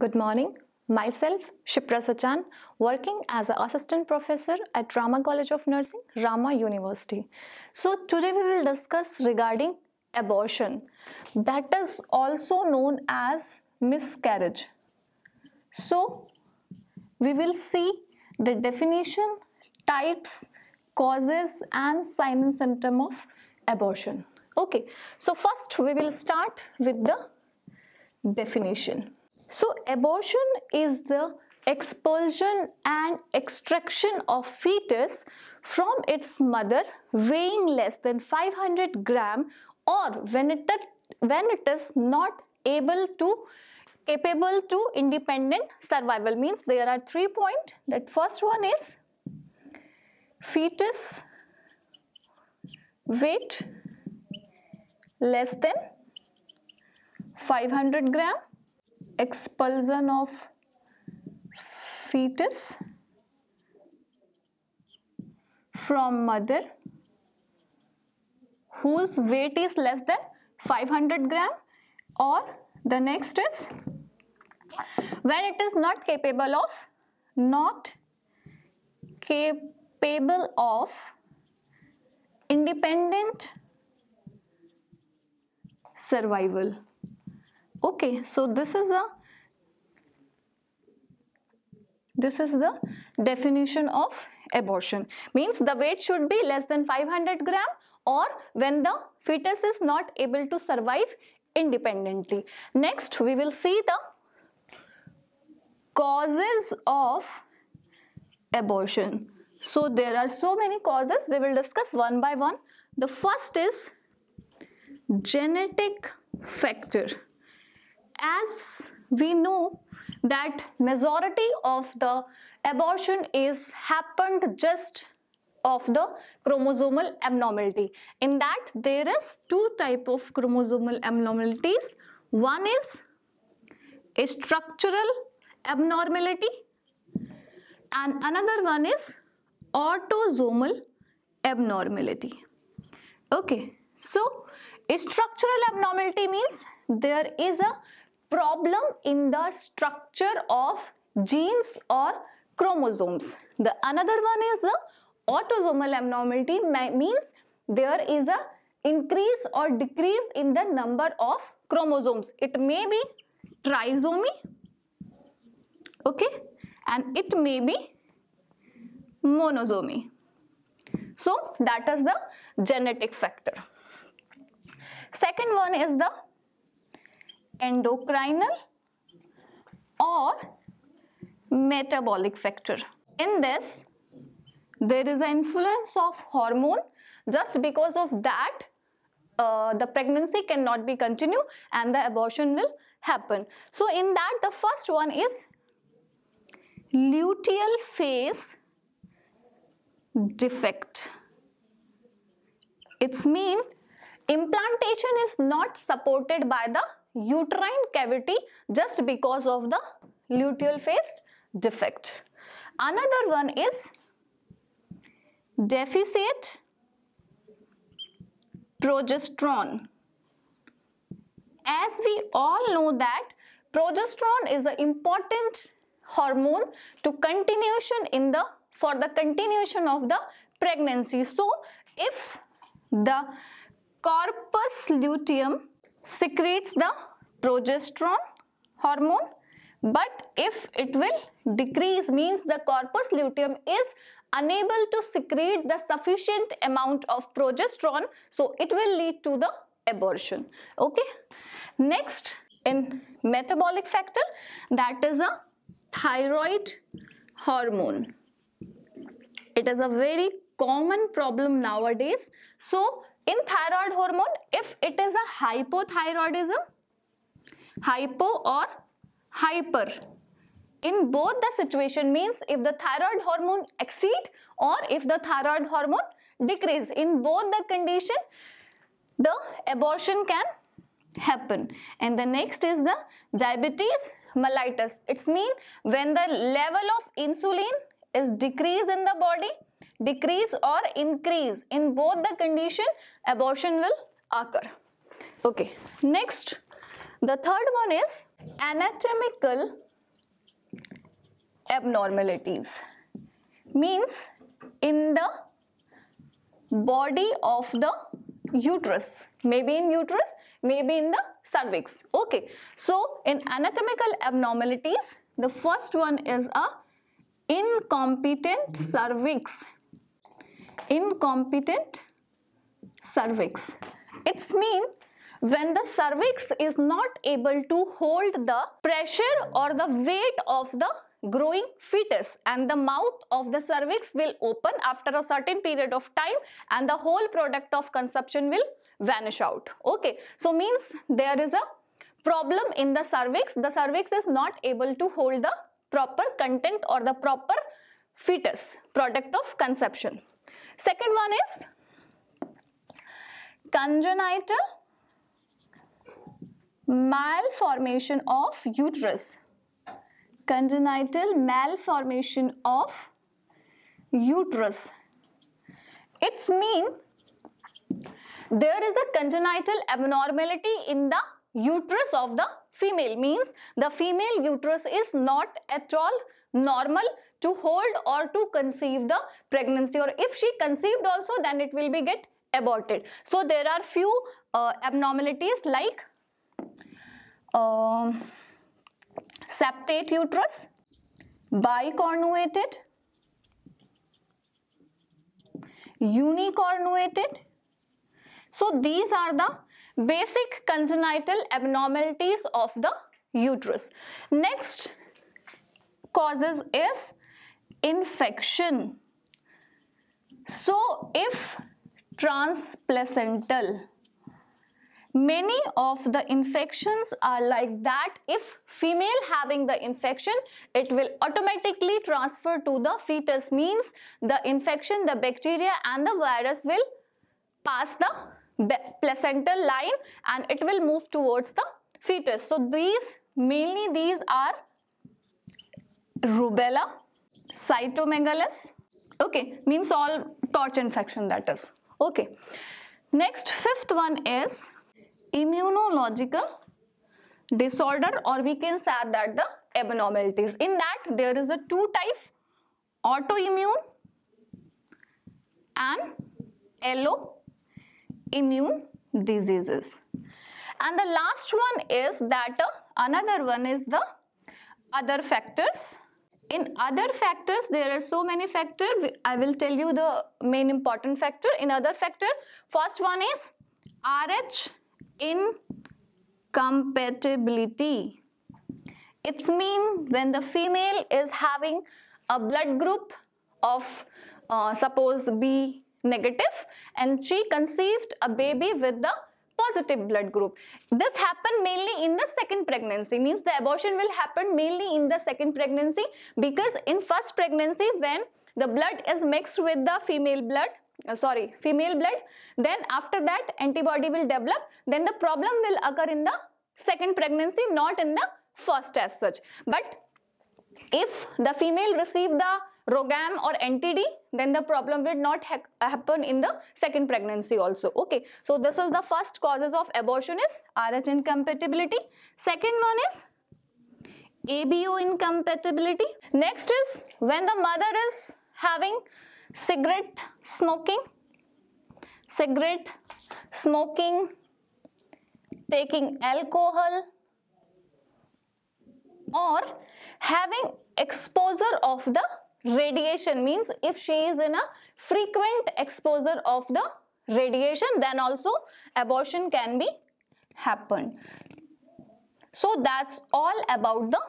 Good morning. Myself, Shipra Sachan, working as an assistant professor at Rama College of Nursing, Rama University. So today we will discuss regarding abortion. That is also known as miscarriage. So we will see the definition, types, causes and sign and symptom of abortion. Okay, so first we will start with the definition. So abortion is the expulsion and extraction of fetus from its mother weighing less than 500 gram or when it, when it is not able to capable to independent survival means there are three point that first one is fetus weight less than 500 gram expulsion of fetus from mother whose weight is less than 500 gram or the next is when it is not capable of not capable of independent survival okay so this is a this is the definition of abortion means the weight should be less than 500 gram or when the fetus is not able to survive independently next we will see the causes of abortion so there are so many causes we will discuss one by one the first is genetic factor as we know that majority of the abortion is happened just of the chromosomal abnormality. In that there is two type of chromosomal abnormalities. One is a structural abnormality and another one is autosomal abnormality. Okay, so structural abnormality means there is a problem in the structure of genes or chromosomes. The another one is the autosomal abnormality means there is a increase or decrease in the number of chromosomes. It may be trisomy, okay, and it may be monosomy. So that is the genetic factor. Second one is the endocrinal or metabolic factor. In this, there is an influence of hormone. Just because of that, uh, the pregnancy cannot be continued and the abortion will happen. So in that, the first one is luteal phase defect. It's mean implantation is not supported by the uterine cavity just because of the luteal phase defect. Another one is deficit progesterone. As we all know that progesterone is an important hormone to continuation in the for the continuation of the pregnancy. So if the corpus luteum secretes the progesterone hormone but if it will decrease means the corpus luteum is unable to secrete the sufficient amount of progesterone so it will lead to the abortion okay next in metabolic factor that is a thyroid hormone it is a very common problem nowadays so in thyroid hormone if it is a hypothyroidism hypo or hyper in both the situation means if the thyroid hormone exceed or if the thyroid hormone decrease in both the condition the abortion can happen and the next is the diabetes mellitus it's mean when the level of insulin is decreased in the body decrease or increase in both the condition abortion will occur okay next the third one is anatomical abnormalities means in the body of the uterus maybe in uterus maybe in the cervix okay so in anatomical abnormalities the first one is a incompetent cervix incompetent cervix. It's mean when the cervix is not able to hold the pressure or the weight of the growing fetus and the mouth of the cervix will open after a certain period of time and the whole product of consumption will vanish out. Okay, so means there is a problem in the cervix. The cervix is not able to hold the proper content or the proper fetus product of conception. Second one is congenital malformation of uterus. Congenital malformation of uterus. It's mean there is a congenital abnormality in the uterus of the female means the female uterus is not at all normal to hold or to conceive the pregnancy or if she conceived also then it will be get aborted. So there are few uh, abnormalities like uh, um, septate uterus, bicornuated, unicornuated. So these are the basic congenital abnormalities of the uterus. Next causes is infection. So if transplacental, many of the infections are like that. If female having the infection, it will automatically transfer to the fetus means the infection, the bacteria and the virus will pass the placental line and it will move towards the fetus. So these mainly these are rubella, Cytomegalus, okay means all torch infection that is okay next fifth one is immunological disorder or we can say that the abnormalities in that there is a two type autoimmune and alloimmune diseases and the last one is that uh, another one is the other factors in other factors, there are so many factors. I will tell you the main important factor. In other factor, first one is RH incompatibility. It's mean when the female is having a blood group of uh, suppose B negative and she conceived a baby with the positive blood group. This happened mainly in the second pregnancy means the abortion will happen mainly in the second pregnancy because in first pregnancy when the blood is mixed with the female blood uh, sorry female blood then after that antibody will develop then the problem will occur in the second pregnancy not in the first as such but if the female receive the rogam or ntd then the problem will not ha happen in the second pregnancy also okay so this is the first causes of abortion is rh incompatibility second one is abo incompatibility next is when the mother is having cigarette smoking cigarette smoking taking alcohol or having exposure of the radiation means if she is in a frequent exposure of the radiation then also abortion can be happen. So that's all about the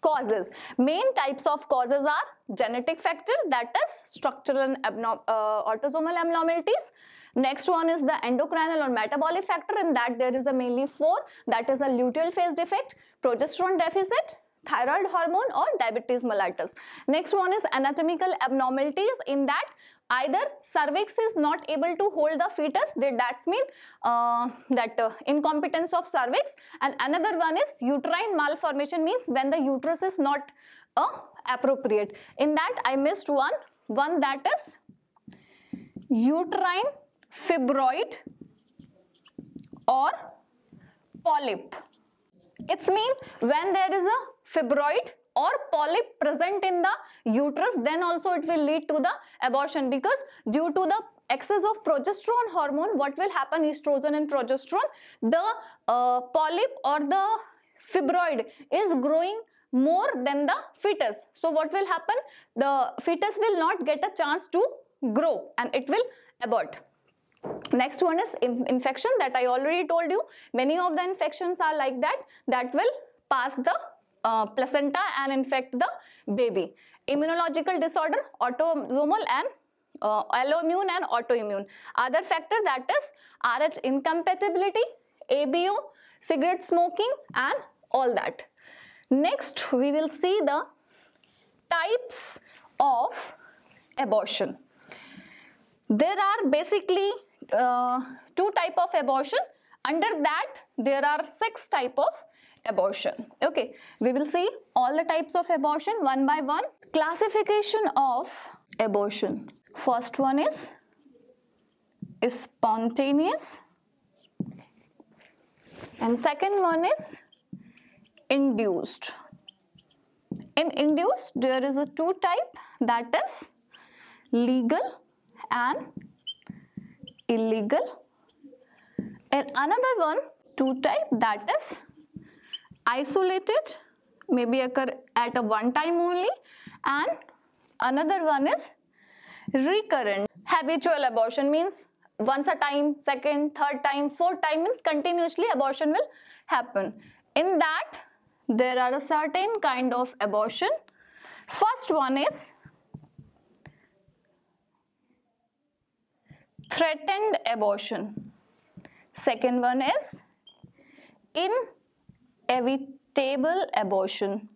causes. Main types of causes are genetic factor that is structural and uh, autosomal abnormalities. Next one is the endocrinal or metabolic factor in that there is a mainly four that is a luteal phase defect, progesterone deficit, thyroid hormone or diabetes mellitus. Next one is anatomical abnormalities in that either cervix is not able to hold the fetus that means uh, that uh, incompetence of cervix and another one is uterine malformation means when the uterus is not uh, appropriate. In that I missed one, one that is uterine fibroid or polyp. It's mean when there is a fibroid or polyp present in the uterus then also it will lead to the abortion because due to the excess of progesterone hormone what will happen estrogen and progesterone the uh, polyp or the fibroid is growing more than the fetus so what will happen the fetus will not get a chance to grow and it will abort next one is inf infection that i already told you many of the infections are like that that will pass the uh, placenta and infect the baby. Immunological disorder, autosomal and uh, alloimmune and autoimmune. Other factor that is RH incompatibility, ABO, cigarette smoking and all that. Next, we will see the types of abortion. There are basically uh, two type of abortion. Under that, there are six type of abortion. Okay, we will see all the types of abortion one by one. Classification of abortion. First one is, spontaneous and second one is induced. In induced there is a two type that is legal and illegal and another one two type that is Isolated, maybe occur at a one time only and another one is recurrent habitual abortion means once a time second third time fourth time means continuously abortion will happen in that there are a certain kind of abortion first one is threatened abortion second one is in evitable abortion.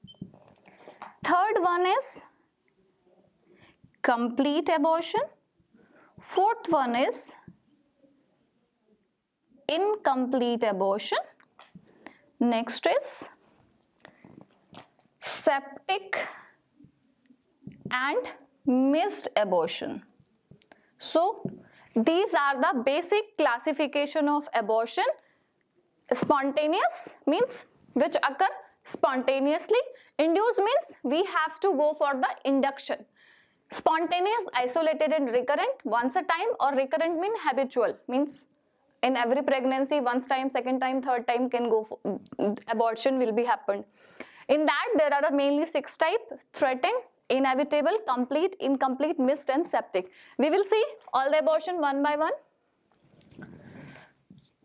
Third one is complete abortion. Fourth one is incomplete abortion. Next is septic and missed abortion. So these are the basic classification of abortion. Spontaneous means which occur spontaneously. Induced means we have to go for the induction. Spontaneous, isolated and recurrent once a time or recurrent mean habitual means in every pregnancy once time, second time, third time can go for, abortion will be happened. In that there are mainly six type threatened, inevitable, complete, incomplete, missed and septic. We will see all the abortion one by one.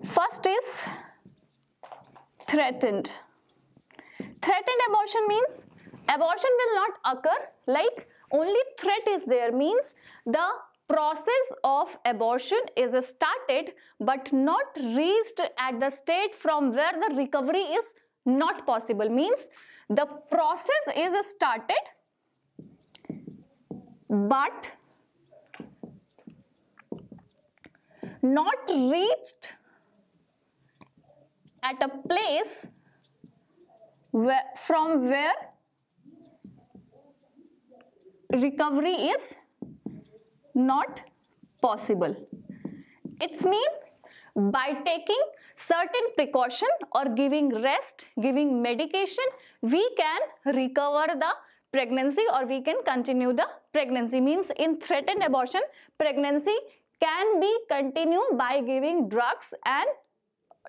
First is threatened. Threatened abortion means abortion will not occur like only threat is there means the process of abortion is started but not reached at the state from where the recovery is not possible means the process is started but not reached at a place where, from where recovery is not possible. It's mean by taking certain precaution or giving rest, giving medication, we can recover the pregnancy or we can continue the pregnancy. Means in threatened abortion, pregnancy can be continued by giving drugs and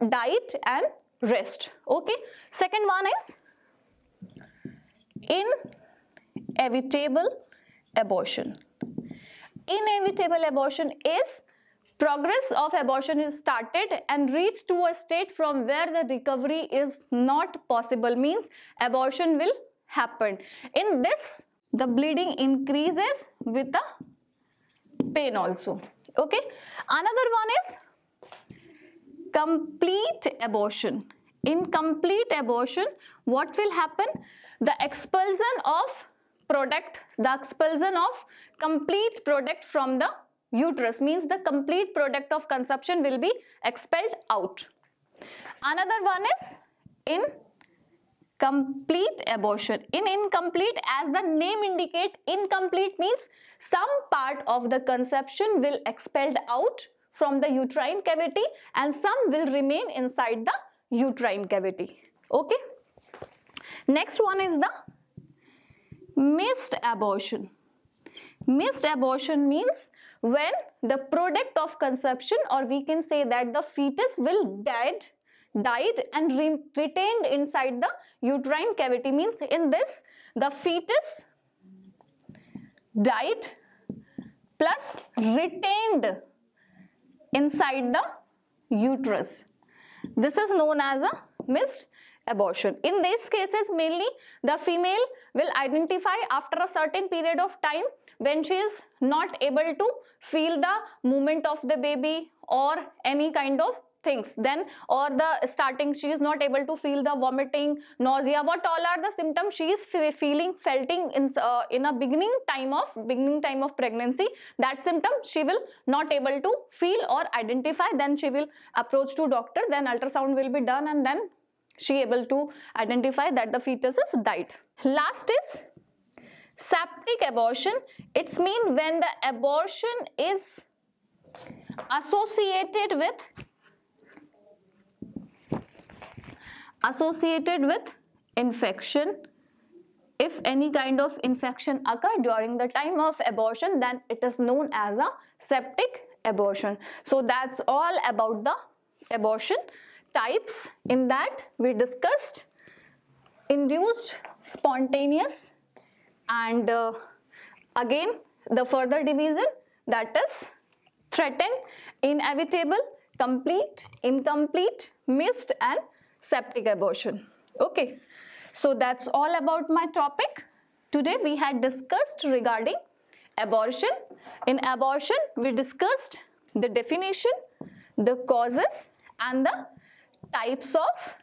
diet and rest. Okay. Second one is inevitable abortion. Inevitable abortion is progress of abortion is started and reached to a state from where the recovery is not possible means abortion will happen. In this the bleeding increases with the pain also. Okay. Another one is complete abortion. In complete abortion, what will happen? The expulsion of product, the expulsion of complete product from the uterus means the complete product of conception will be expelled out. Another one is in complete abortion. In incomplete, as the name indicate, incomplete means some part of the conception will expelled out from the uterine cavity and some will remain inside the uterine cavity. Okay. Next one is the missed abortion. Missed abortion means when the product of conception or we can say that the fetus will dead died and re retained inside the uterine cavity means in this the fetus died plus retained inside the uterus. This is known as a missed abortion. In these cases, mainly the female will identify after a certain period of time when she is not able to feel the movement of the baby or any kind of things then or the starting she is not able to feel the vomiting nausea what all are the symptoms she is feeling felting in uh, in a beginning time of beginning time of pregnancy that symptom she will not able to feel or identify then she will approach to doctor then ultrasound will be done and then she able to identify that the fetus is died last is septic abortion it's mean when the abortion is associated with associated with infection if any kind of infection occur during the time of abortion then it is known as a septic abortion so that's all about the abortion types in that we discussed induced spontaneous and uh, again the further division that is threatened inevitable complete incomplete missed and septic abortion. Okay, so that's all about my topic. Today we had discussed regarding abortion. In abortion, we discussed the definition, the causes and the types of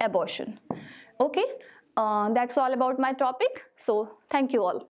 abortion. Okay, uh, that's all about my topic. So thank you all.